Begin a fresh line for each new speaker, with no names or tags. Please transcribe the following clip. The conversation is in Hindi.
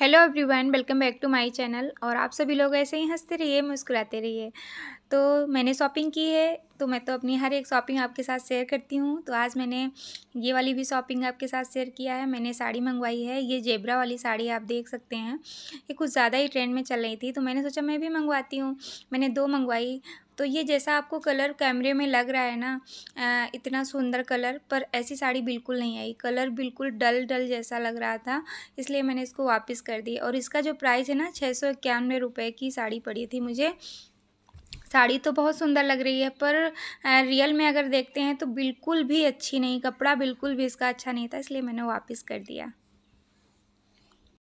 hello everyone welcome back to my channel और आप सभी लोग ऐसे ही हंसते रहिए मुस्कुराते रहिए तो मैंने शॉपिंग की है तो मैं तो अपनी हर एक शॉपिंग आपके साथ शेयर करती हूँ तो आज मैंने ये वाली भी शॉपिंग आपके साथ शेयर किया है मैंने साड़ी मंगवाई है ये जेबरा वाली साड़ी आप देख सकते हैं ये कुछ ज़्यादा ही ट्रेंड में चल रही थी तो मैंने सोचा मैं भी मंगवाती हूँ मैंने दो मंगवाई तो ये जैसा आपको कलर कैमरे में लग रहा है ना इतना सुंदर कलर पर ऐसी साड़ी बिल्कुल नहीं आई कलर बिल्कुल डल डल जैसा लग रहा था इसलिए मैंने इसको वापस कर दी और इसका जो प्राइस है ना छः सौ इक्यानवे रुपये की साड़ी पड़ी थी मुझे साड़ी तो बहुत सुंदर लग रही है पर रियल में अगर देखते हैं तो बिल्कुल भी अच्छी नहीं कपड़ा बिल्कुल भी इसका अच्छा नहीं था इसलिए मैंने वापस कर दिया